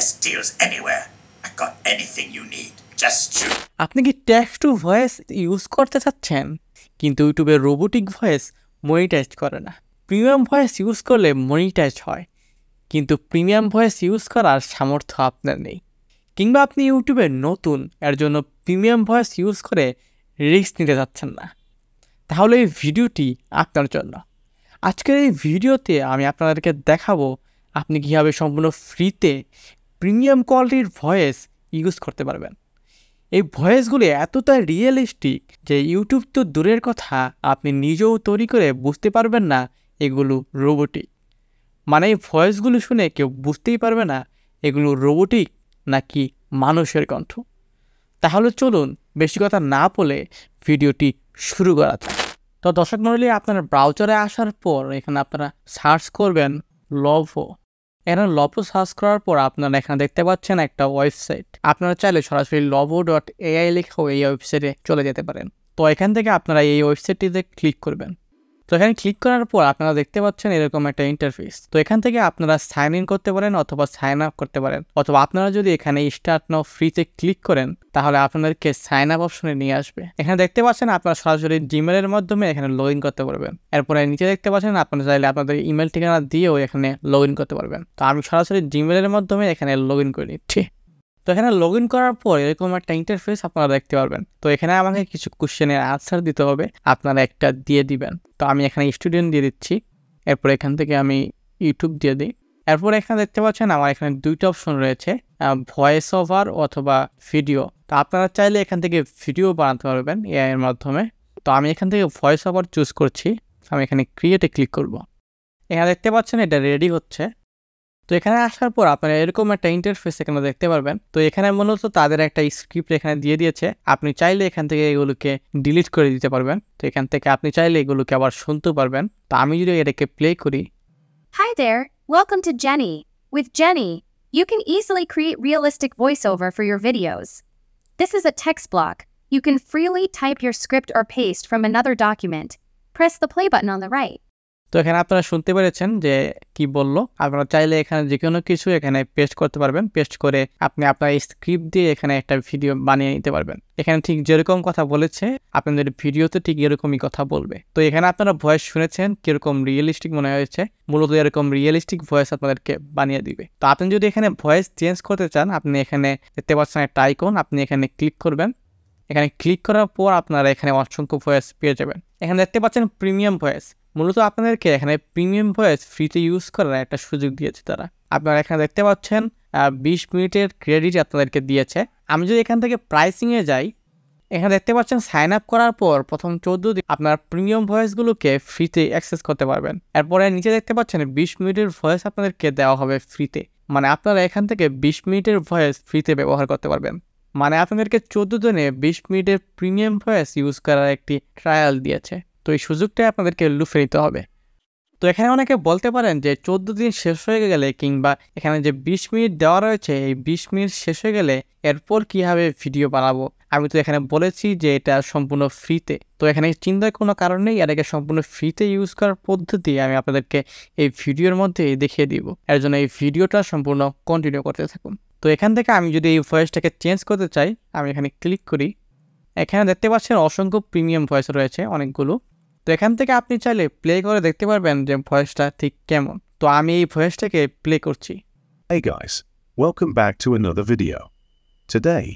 best deals anywhere. I got anything you need. Just shoot. আপনি কি text to voice use করতে চাচ্ছেন কিন্তু ইউটিউবে রোবোটিক ভয়েস মনিটাইজ করে না প্রিমিয়াম ভয়েস ইউজ করলে মনিটাইজ হয় কিন্তু প্রিমিয়াম ভয়েস ইউজ করার সামর্থ্য আপনার নেই কিংবা আপনি ইউটিউবে নতুন এর জন্য প্রিমিয়াম ভয়েস ইউজ করে রিস্ক নিতে যাচ্ছেন না তাহলে এই ভিডিওটি আপনার জন্য আজকের এই ভিডিওতে আমি আপনাদেরকে দেখাবো আপনি কীভাবে সম্পূর্ণ ফ্রিতে প্রিমিয়াম কোয়ালিটির ভয়েস ইউজ করতে পারবেন এই ভয়েসগুলি এতটা রিয়েলিস্টিক যে ইউটিউব তো দূরের কথা আপনি নিজেও তৈরি করে বুঝতে পারবেন না এগুলো রোবোটিক মানে এই ভয়েসগুলো শুনে কেউ বুঝতেই পারবে না এগুলো রোবোটিক নাকি মানুষের কণ্ঠ তাহলে চলুন বেশি কথা না বলে ভিডিওটি শুরু করা যাক তো দর্শক মন্ডলী আপনার ব্রাউজারে আসার পর এখানে আপনারা সার্চ করবেন লভো এখানে লভো সার্চ করার পর আপনারা এখানে দেখতে পাচ্ছেন একটা ওয়েবসাইট আপনারা চাইলে সরাসরি লভো ডট এআই লিখেও এই ওয়েবসাইটে চলে যেতে পারেন তো এখান থেকে আপনারা এই ওয়েবসাইটটিতে ক্লিক করবেন তো এখানে ক্লিক করার পর আপনারা দেখতে পাচ্ছেন এরকম একটা ইন্টারফেস তো এখান থেকে আপনারা সাইন ইন করতে পারেন অথবা সাইন আপ করতে পারেন অথবা আপনারা যদি এখানে স্টার্ট নাও ফ্রিতে ক্লিক করেন তাহলে আপনাদেরকে সাইন আপ অপশনে নিয়ে আসবে এখানে দেখতে পাচ্ছেন আপনারা সরাসরি জিমেলের মাধ্যমে এখানে লগ ইন করতে পারবেন এরপরে নিচে দেখতে পাচ্ছেন আপনারা চাইলে আপনাদের ইমেল ঠিকানা দিয়েও এখানে লগ ইন করতে পারবেন তো আমি সরাসরি জিমেলের মাধ্যমে এখানে লগ ইন করে নিচ্ছি তো এখানে লগ ইন করার পর এরকম একটা ইন্টারফেস আপনারা দেখতে পারবেন তো এখানে আমাকে কিছু কোশ্চেনের আনসার দিতে হবে আপনারা একটা দিয়ে দিবেন তো আমি এখানে স্টুডেন্ট দিয়ে দিচ্ছি এরপর এখান থেকে আমি ইউটিউব দিয়ে দিই এরপর এখানে দেখতে পাচ্ছেন আমার এখানে দুইটা অপশন রয়েছে ভয়েস ওভার অথবা ভিডিও তো আপনারা চাইলে এখান থেকে ভিডিও বানাতে পারবেন এআইয়ের মাধ্যমে তো আমি এখান থেকে ভয়েস ওভার চুজ করছি আমি এখানে ক্রিয়েটে ক্লিক করব। এখানে দেখতে পাচ্ছেন এটা রেডি হচ্ছে তো এখানে আসার পর আপনারা এরকম একটা ইন্টারফেস এখানে দেখতে পারবেন তো এখানে মূলত তাদের একটা স্ক্রিপ্ট এখানে দিয়ে দিয়েছে আপনি চাইলে এখান থেকে এগুলোকে ডিলিট করে দিতে পারবেন তো এখান থেকে আপনি চাইলে এগুলোকে আবার শুনতে পারবেন তো আমি যদি এটাকে প্লে করি Hi there, welcome to Jenny. With Jenny, you can easily create realistic voiceover for your videos. This is a text block. You can freely type your script or paste from another document. Press the play button on the right. তো এখানে আপনারা শুনতে পেরেছেন যে কি বলল আপনারা চাইলে এখানে যে কোনো কিছু এখানে পেস্ট করতে পারবেন পেস্ট করে আপনি আপনার স্ক্রিপ্ট দিয়ে এখানে একটা ভিডিও বানিয়ে নিতে পারবেন এখানে ঠিক যেরকম কথা বলেছে আপনাদের ভিডিওতে ঠিক এরকমই কথা বলবে তো এখানে আপনারা ভয়েস শুনেছেন কিরকম রিয়েলিস্টিক মনে হয়েছে মূলত এরকম রিয়েলিস্টিক ভয়েস আপনাদেরকে বানিয়ে দিবে তো আপনি যদি এখানে ভয়েস চেঞ্জ করতে চান আপনি এখানে দেখতে পাচ্ছেন একটা আইকন আপনি এখানে ক্লিক করবেন এখানে ক্লিক করার পর আপনারা এখানে অসংখ্য ভয়েস পেয়ে যাবেন এখানে দেখতে পাচ্ছেন প্রিমিয়াম ভয়েস মূলত আপনাদেরকে এখানে প্রিমিয়াম ভয়েস ফ্রিতে ইউজ করার একটা সুযোগ দিয়েছে তারা আপনারা এখানে দেখতে পাচ্ছেন বিশ মিনিটের ক্রেডিট আপনাদেরকে দিয়েছে আমি যদি এখান থেকে প্রাইসিংয়ে যাই এখানে দেখতে পাচ্ছেন সাইন আপ করার পর প্রথম চোদ্দ দিন আপনার প্রিমিয়াম ভয়েসগুলোকে ফ্রিতে অ্যাক্সেস করতে পারবেন এরপরে নিচে দেখতে পাচ্ছেন বিশ মিনিটের ভয়েস আপনাদেরকে দেওয়া হবে ফ্রিতে মানে আপনারা এখান থেকে বিশ মিনিটের ভয়েস ফ্রিতে ব্যবহার করতে পারবেন মানে আপনাদেরকে চোদ্দ দিনে বিশ মিনিটের প্রিমিয়াম ভয়েস ইউজ করার একটি ট্রায়াল দিয়েছে তো এই সুযোগটাই আপনাদেরকে লুফে নিতে হবে তো এখানে অনেকে বলতে পারেন যে চোদ্দ দিন শেষ হয়ে গেলে কিংবা এখানে যে বিশ মিনিট দেওয়া রয়েছে এই বিশ মিনিট শেষ হয়ে গেলে এরপর কীভাবে ভিডিও বানাবো আমি তো এখানে বলেছি যে এটা সম্পূর্ণ ফ্রিতে তো এখানে চিন্তার কোনো কারণ নেই আর সম্পূর্ণ ফ্রিতে ইউজ করার পদ্ধতি আমি আপনাদেরকে এই ভিডিওর মধ্যে দেখিয়ে দিব এর জন্য এই ভিডিওটা সম্পূর্ণ কন্টিনিউ করতে থাকুন তো এখান থেকে আমি যদি এই ভয়েসটাকে চেঞ্জ করতে চাই আমি এখানে ক্লিক করি এখানে দেখতে পাচ্ছেন অসংখ্য প্রিমিয়াম ভয়েস রয়েছে অনেকগুলো তো এখান থেকে আপনি চাইলে প্লে করে দেখতে পারবেন যে ভয়েসটা ঠিক কেমন তো আমি এই ভয়েসটাকে প্লে করছি Hey guys, welcome back to another video. Today,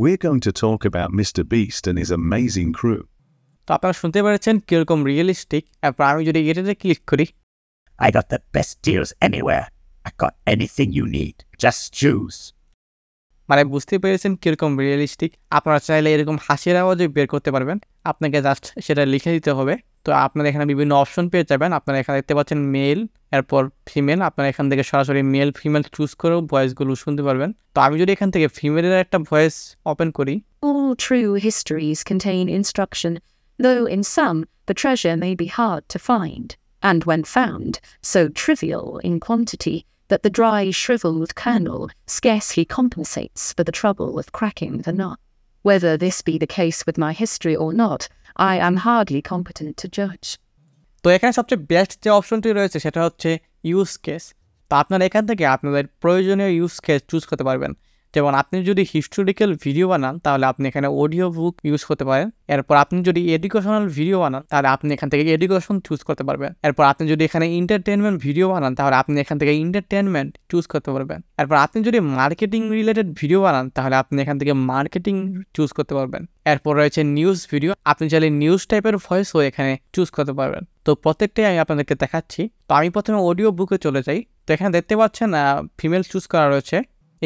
we're going to talk about Mr. Beast and his amazing crew. তো আপনারা শুনতে পেরেছেন কিরকম রিয়েলিস্টিক এরপর আমি যদি এটাতে ক্লিক করি I got the best deals anywhere. I got anything you need. Just choose. মানে বুঝতে পেরেছেন কিরকম রিয়েলিস্টিক আপনারা চাইলে এরকম হাসির আওয়াজে বের করতে পারবেন আপনাকে জাস্ট সেটা লিখে দিতে হবে তো আপনারা এখানে বিভিন্ন অপশন পেয়ে যাবেন আপনারা এখানে দেখতে পাচ্ছেন মেল এরপর ফিমেল আপনারা এখান থেকে সরাসরি মেল ফিমেল চুজ করেও ভয়েসগুলো শুনতে পারবেন তো আমি যদি এখান থেকে ফিমেলের একটা ভয়েস ওপেন করি All true histories contain instruction, though in some the treasure may be hard to find, and when found, so trivial in quantity that the dry, shriveled kernel scarcely compensates for the trouble of cracking the nut. Whether this be the case with my history or not, I am hardly competent to জাজ তো এখানে সবচেয়ে best যে অপশনটি রয়েছে সেটা হচ্ছে use case তা আপনারা এখান থেকে আপনাদের প্রয়োজনীয় ইউজ কেস চুজ করতে পারবেন যেমন আপনি যদি হিস্টোরিক্যাল ভিডিও বানান তাহলে আপনি এখানে অডিও বুক ইউজ করতে পারেন এরপর আপনি যদি এডুকেশনাল ভিডিও বানান তাহলে আপনি এখান থেকে এডুকেশন চুজ করতে পারবেন এরপর আপনি যদি এখানে এন্টারটেনমেন্ট ভিডিও বানান তাহলে আপনি এখান থেকে এন্টারটেনমেন্ট চুজ করতে পারবেন এরপর আপনি যদি মার্কেটিং রিলেটেড ভিডিও বানান তাহলে আপনি এখান থেকে মার্কেটিং চুজ করতে পারবেন এরপর রয়েছে নিউজ ভিডিও আপনি চাইলে নিউজ টাইপের ভয়েসও এখানে চুজ করতে পারবেন তো প্রত্যেকটাই আমি আপনাদেরকে দেখাচ্ছি তো আমি প্রথমে অডিও বুকে চলে যাই তো এখানে দেখতে পাচ্ছেন ফিমেল চুজ করা রয়েছে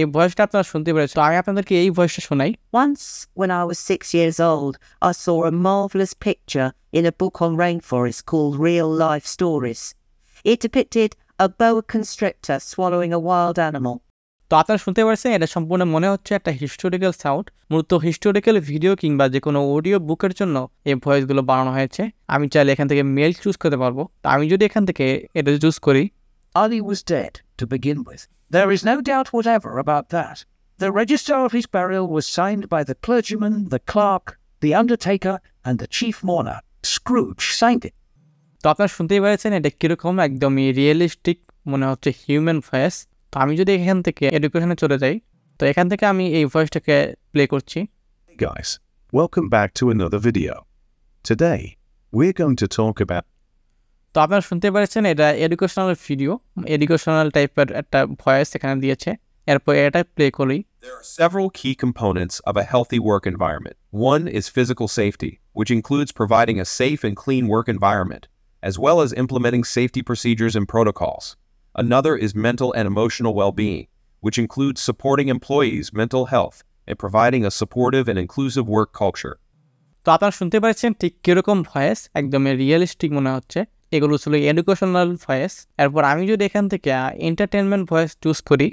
এই ভয়েসটা আপনারা শুনতে পেরেছেন আমি আপনাদেরকে এই ভয়েসটা শোনাই Once when I was six years old, I saw a marvelous picture in a book on rainforests called Real Life Stories. It depicted a boa constrictor swallowing a wild animal. তো আপনারা শুনতে পারছেন এটা সম্পূর্ণ মনে হচ্ছে একটা হিস্টোরিক্যাল সাউন্ড মূলত হিস্টোরিক্যাল ভিডিও কিংবা যে কোনো অডিও বুকের জন্য এই ভয়েসগুলো বানানো হয়েছে আমি চাইলে এখান থেকে মেল চুজ করতে পারবো তা আমি যদি এখান থেকে এটা চুজ করি Marley was dead to begin with There is no doubt whatever about that. The register of his burial was signed by the clergyman, the clerk, the undertaker, and the chief mourner. Scrooge signed it. তো আপনারা শুনতেই পেরেছেন এটা কীরকম একদমই realistic মনে হচ্ছে human voice তো আমি যদি এখান থেকে এডুকেশনে চলে যাই তো এখান থেকে আমি এই ভয়েসটাকে প্লে করছি Guys, welcome back to another video. Today, we're going to talk about তো আপনারা শুনতে পারছেন এটা এডুকেশনাল ভিডিও এডুকেশনাল টাইপের একটা ভয়েস এখানে দিয়েছে এরপর এটা প্লে করি There are several key components of a healthy work environment. One is physical safety, which includes providing a safe and clean work environment, as well as implementing safety procedures and protocols. Another is mental and emotional well-being, which includes supporting employees' mental health and providing a supportive and inclusive work culture. এগুলো ছিল educational voice এরপর আমি যদি এখান থেকে entertainment voice choose করি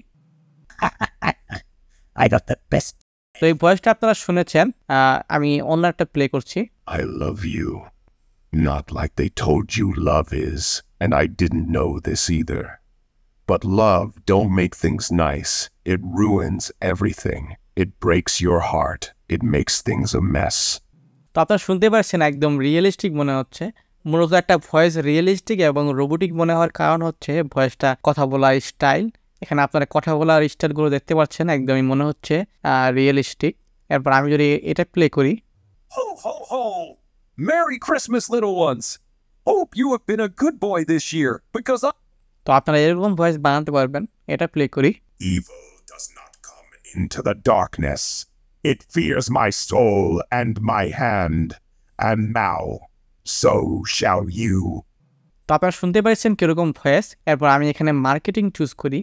I got the best তো এই ভয়েসটা আপনারা শুনেছেন আমি অন্য একটা প্লে করছি I love you not like they told you love is and I didn't know this either. But love don't make things nice. It ruins everything. It breaks your heart. It makes things a mess. তো আপনারা শুনতে পারছেন একদম realistic মনে হচ্ছে মূলত একটা voice realistic এবং রোবোটিক মনে হওয়ার কারণ হচ্ছে ভয়েসটা কথা বলার স্টাইল এখানে আপনারা কথা বলার স্টাইলগুলো দেখতে পাচ্ছেন একদমই মনে হচ্ছে রিয়েলিস্টিক এরপর আমি যদি এটা প্লে করি ho ho ho merry Christmas little ones hope you have been a good boy this year because তো আপনারা এরকম ভয়েস বানাতে পারবেন এটা প্লে করি Evil does not come into the darkness. It fears my soul and my hand. And now so shall you তো আপনারা শুনতে পাচ্ছেন কীরকম ভয়েস এরপর আমি এখানে মার্কেটিং চুজ করি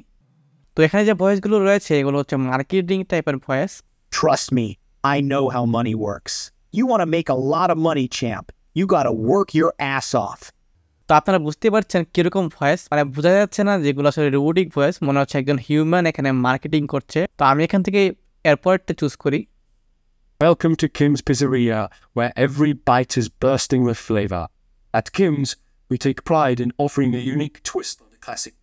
তো এখানে যে ভয়েসগুলো রয়েছে এগুলো হচ্ছে মার্কেটিং টাইপের voice trust me I know how money works you want to make a lot of money champ you got to work your ass off তো আপনারা বুঝতে পারছেন কীরকম ভয়েস মানে বোঝা যাচ্ছে না যেগুলো আসলে রোবোটিক ভয়েস মনে হচ্ছে একজন হিউম্যান এখানে মার্কেটিং করছে তো আমি এখান থেকে এরপরটা চুজ করি Welcome to Kim's Pizzeria, where every bite is bursting with flavor. At Kim's, we take pride in offering a unique twist on the classic.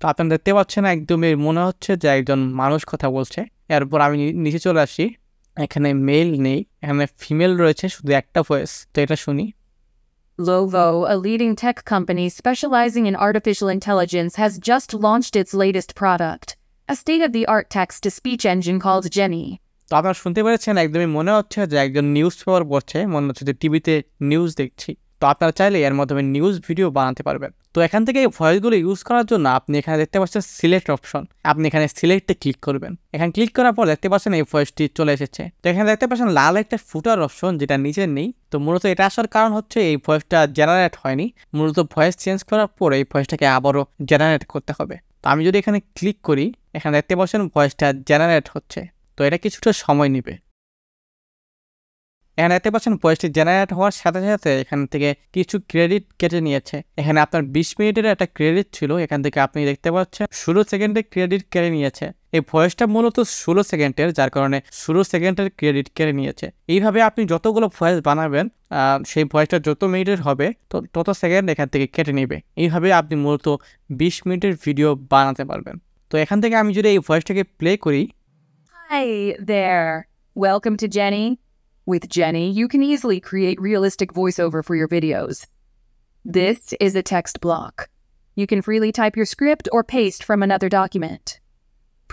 তো আপনারা দেখতে পাচ্ছেন একদমই মনে হচ্ছে যে একজন মানুষ কথা বলছে এরপর আমি নিচে চলে আসি এখানে মেল নেই এখানে ফিমেল রয়েছে শুধু একটা ভয়েস তো এটা শুনি Lovo, a leading tech company specializing in artificial intelligence, has just launched its latest product, a state of the art text to speech engine called Jenny. তো আপনারা শুনতে পেরেছেন একদমই মনে হচ্ছে যে একজন নিউজ পেপার পড়ছে মনে হচ্ছে যে টিভিতে নিউজ দেখছি তো আপনারা চাইলে এর মাধ্যমে নিউজ ভিডিও বানাতে পারবেন তো এখান থেকে ভয়েসগুলো ইউজ করার জন্য আপনি এখানে দেখতে পাচ্ছেন সিলেক্ট অপশন আপনি এখানে সিলেক্টে ক্লিক করবেন এখানে ক্লিক করার পর দেখতে পাচ্ছেন এই ভয়েসটি চলে এসেছে তো এখানে দেখতে পাচ্ছেন লাল একটা ফুটার অপশন যেটা নিচে নেই তো মূলত এটা আসার কারণ হচ্ছে এই ভয়েসটা জেনারেট হয়নি মূলত ভয়েস চেঞ্জ করার পর এই ভয়েসটাকে আবারও জেনারেট করতে হবে তো আমি যদি এখানে ক্লিক করি এখানে দেখতে পাচ্ছেন ভয়েসটা জেনারেট হচ্ছে তো এটা কিছুটা সময় নেবে এখানে দেখতে পাচ্ছেন পয়েন্টটি জেনারেট হওয়ার সাথে সাথে এখান থেকে কিছু ক্রেডিট কেটে নিয়েছে এখানে আপনার বিশ মিনিটের একটা ক্রেডিট ছিল এখান থেকে আপনি দেখতে পাচ্ছেন ষোলো সেকেন্ডে ক্রেডিট কেটে নিয়েছে এই ভয়েসটা মূলত ষোলো সেকেন্ডের যার কারণে ষোলো সেকেন্ডের ক্রেডিট কেড়ে নিয়েছে এইভাবে আপনি যতগুলো ভয়েস বানাবেন সেই ভয়েসটা যত মিনিটের হবে তো তত সেকেন্ড এখান থেকে কেটে নেবে এইভাবে আপনি মূলত বিশ মিনিটের ভিডিও বানাতে পারবেন তো এখান থেকে আমি যদি এই ভয়েসটাকে প্লে করি Hi there. Welcome to Jenny. With Jenny, you can easily create realistic voiceover for your videos. This is a text block. You can freely type your script or paste from another document.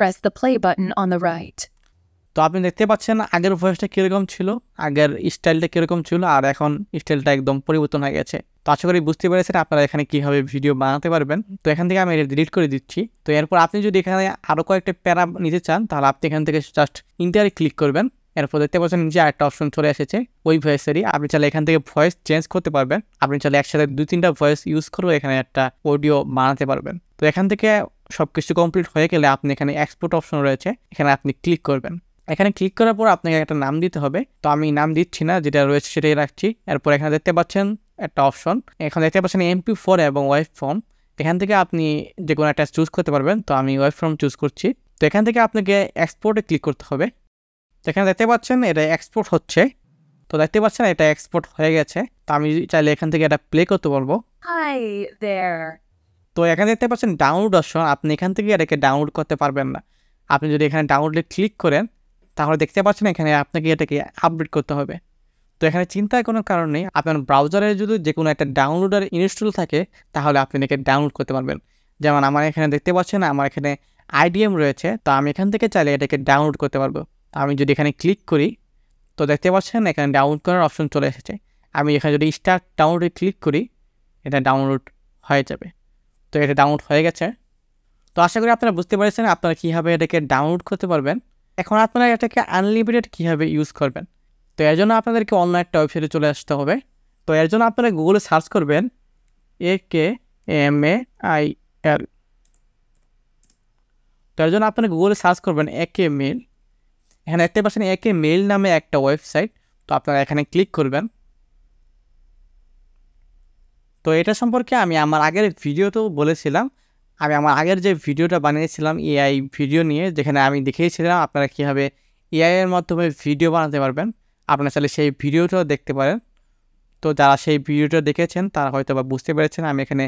Press the play button on the right. তো আপনি দেখতে পাচ্ছেন আগের ভয়েসটা কীরকম ছিল আগের স্টাইলটা কীরকম ছিল আর এখন স্টাইলটা একদম পরিবর্তন হয়ে গেছে তো আশা করি বুঝতে পেরেছেন আপনারা এখানে কীভাবে ভিডিও বানাতে পারবেন তো এখান থেকে আমি এটা ডিলিট করে দিচ্ছি তো এরপর আপনি যদি এখানে আরও কয়েকটা প্যারা নিতে চান তাহলে আপনি এখান থেকে জাস্ট ইন্টারে ক্লিক করবেন এরপর দেখতে পাচ্ছেন যে আরেকটা অপশন চলে এসেছে ওই ভয়েসেরই আপনি চাইলে এখান থেকে ভয়েস চেঞ্জ করতে পারবেন আপনি চাইলে একসাথে দু তিনটা ভয়েস ইউজ করেও এখানে একটা অডিও বানাতে পারবেন তো এখান থেকে সব কিছু কমপ্লিট হয়ে গেলে আপনি এখানে এক্সপোর্ট অপশন রয়েছে এখানে আপনি ক্লিক করবেন এখানে ক্লিক করার পর আপনাকে একটা নাম দিতে হবে তো আমি নাম দিচ্ছি না যেটা রয়েছে সেটাই রাখছি এরপর এখানে দেখতে পাচ্ছেন একটা অপশন এখন দেখতে পাচ্ছেন এমপি ফোর এবং ওয়েব ফর্ম এখান থেকে আপনি যে কোনো একটা চুজ করতে পারবেন তো আমি ওয়েব ফর্ম চুজ করছি তো এখান থেকে আপনাকে এক্সপোর্টে ক্লিক করতে হবে তো এখানে দেখতে পাচ্ছেন এটা এক্সপোর্ট হচ্ছে তো দেখতে পাচ্ছেন এটা এক্সপোর্ট হয়ে গেছে তো আমি চাইলে এখান থেকে এটা প্লে করতে পারবো তো এখানে দেখতে পাচ্ছেন ডাউনলোড অপশন আপনি এখান থেকে এটাকে ডাউনলোড করতে পারবেন না আপনি যদি এখানে ডাউনলোডে ক্লিক করেন তাহলে দেখতে পাচ্ছেন এখানে আপনাকে এটাকে আপডেট করতে হবে তো এখানে চিন্তার কোনো কারণ নেই আপনার ব্রাউজারে যদি যে কোনো একটা ডাউনলোডার ইনস্টল থাকে তাহলে আপনি একে ডাউনলোড করতে পারবেন যেমন আমার এখানে দেখতে পাচ্ছেন আমার এখানে আইডিএম রয়েছে তো আমি এখান থেকে চাইলে এটাকে ডাউনলোড করতে পারবো আমি যদি এখানে ক্লিক করি তো দেখতে পাচ্ছেন এখানে ডাউনলোড করার অপশন চলে এসেছে আমি এখানে যদি স্টার্ট ডাউনলোডে ক্লিক করি এটা ডাউনলোড হয়ে যাবে তো এটা ডাউনলোড হয়ে গেছে তো আশা করি আপনারা বুঝতে পারছেন আপনারা কীভাবে এটাকে ডাউনলোড করতে পারবেন এখন আপনারা এটাকে আনলিমিটেড কীভাবে ইউজ করবেন তো এর জন্য আপনাদেরকে অন্য একটা ওয়েবসাইটে চলে আসতে হবে তো এর জন্য আপনারা গুগলে সার্চ করবেন এ K M A I L তো এর জন্য আপনারা গুগলে সার্চ করবেন একে মেল এখানে দেখতে পাচ্ছেন একে মেল নামে একটা ওয়েবসাইট তো আপনারা এখানে ক্লিক করবেন তো এটা সম্পর্কে আমি আমার আগের ভিডিওতেও বলেছিলাম আমি আমার আগের যে ভিডিওটা বানিয়েছিলাম এআই ভিডিও নিয়ে যেখানে আমি দেখিয়েছিলাম আপনারা কীভাবে এআইয়ের মাধ্যমে ভিডিও বানাতে পারবেন আপনারা চাইলে সেই ভিডিওটাও দেখতে পারেন তো যারা সেই ভিডিওটা দেখেছেন তারা হয়তো বা বুঝতে পেরেছেন আমি এখানে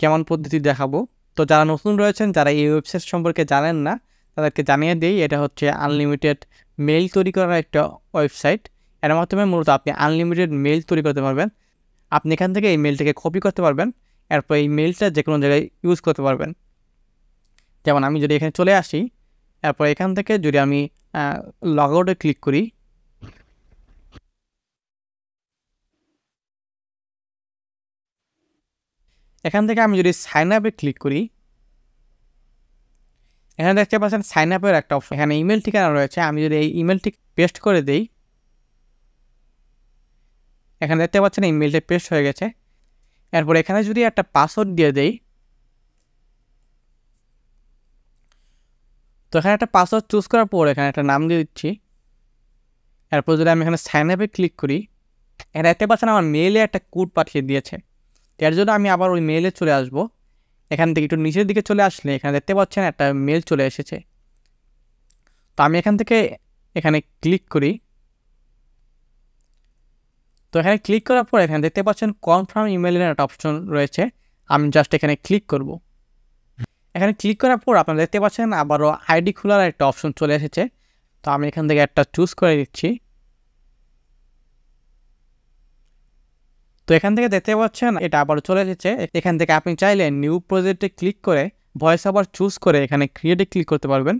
কেমন পদ্ধতি দেখাবো তো যারা নতুন রয়েছেন যারা এই ওয়েবসাইট সম্পর্কে জানেন না তাদেরকে জানিয়ে দিই এটা হচ্ছে আনলিমিটেড মেল তৈরি করার একটা ওয়েবসাইট এর মাধ্যমে মূলত আপনি আনলিমিটেড মেল তৈরি করতে পারবেন আপনি এখান থেকে এই মেলটাকে কপি করতে পারবেন এরপর এই মেলটা যে কোনো জায়গায় ইউজ করতে পারবেন যেমন আমি যদি এখানে চলে আসি এরপর এখান থেকে যদি আমি লগ আউটে ক্লিক করি এখান থেকে আমি যদি সাইন আপে ক্লিক করি এখানে দেখতে পাচ্ছেন সাইন আপের একটা অপশন এখানে ইমেল ঠিকানা রয়েছে আমি যদি এই ইমেলটি পেস্ট করে দিই এখানে দেখতে পাচ্ছেন ইমেলটা পেস্ট হয়ে গেছে এরপর এখানে যদি একটা পাসওয়ার্ড দিয়ে দেই তো এখানে একটা পাসওয়ার্ড চুজ করার পর এখানে একটা নাম দিয়ে দিচ্ছি এরপর যদি আমি এখানে সাইন আপে ক্লিক করি এখানে দেখতে পাচ্ছেন আমার মেলে একটা কোড পাঠিয়ে দিয়েছে এর জন্য আমি আবার ওই মেলে চলে আসব এখান থেকে একটু নিচের দিকে চলে আসলে এখানে দেখতে পাচ্ছেন একটা মেল চলে এসেছে তো আমি এখান থেকে এখানে ক্লিক করি তো এখানে ক্লিক করার পর এখানে দেখতে পাচ্ছেন কনফার্ম ইমেলের একটা অপশন রয়েছে আমি জাস্ট এখানে ক্লিক করব এখানে ক্লিক করার পর আপনারা দেখতে পাচ্ছেন আবারও আইডি খোলার একটা অপশন চলে এসেছে তো আমি এখান থেকে একটা চুজ করে দিচ্ছি তো এখান থেকে দেখতে পাচ্ছেন এটা আবার চলে এসেছে এখান থেকে আপনি চাইলে নিউ প্রজেক্টে ক্লিক করে ভয়েস আবার চুজ করে এখানে ক্রিয়েটে ক্লিক করতে পারবেন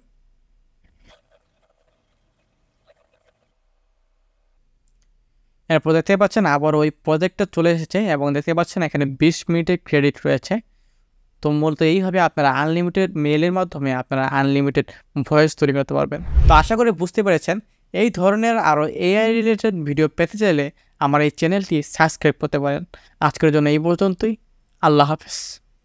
এরপর দেখতে পাচ্ছেন আবার ওই প্রজেক্টটা চলে এসেছে এবং দেখতে পাচ্ছেন এখানে বিশ মিনিটের ক্রেডিট রয়েছে তো মূলত এইভাবে আপনারা আনলিমিটেড মেলের মাধ্যমে আপনারা আনলিমিটেড ভয়েস তৈরি করতে পারবেন তো আশা করি বুঝতে পেরেছেন এই ধরনের আরও এআই রিলেটেড ভিডিও পেতে চাইলে আমার এই চ্যানেলটি সাবস্ক্রাইব করতে পারেন আজকের জন্য এই পর্যন্তই আল্লাহ হাফেজ